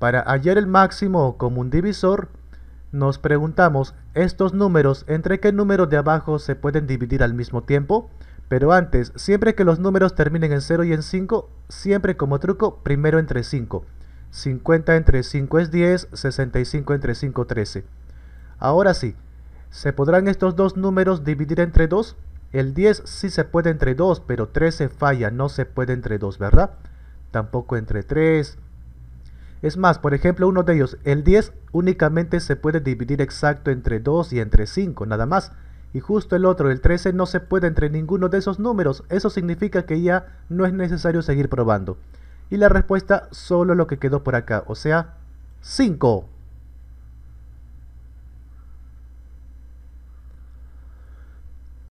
Para hallar el máximo común divisor, nos preguntamos estos números entre qué números de abajo se pueden dividir al mismo tiempo. Pero antes, siempre que los números terminen en 0 y en 5, siempre como truco, primero entre 5. 50 entre 5 es 10, 65 entre 5 13. Ahora sí, ¿se podrán estos dos números dividir entre 2? El 10 sí se puede entre 2, pero 13 falla, no se puede entre 2, ¿verdad? Tampoco entre 3, es más, por ejemplo, uno de ellos, el 10 únicamente se puede dividir exacto entre 2 y entre 5, nada más. Y justo el otro, el 13, no se puede entre ninguno de esos números. Eso significa que ya no es necesario seguir probando. Y la respuesta, solo lo que quedó por acá, o sea, 5.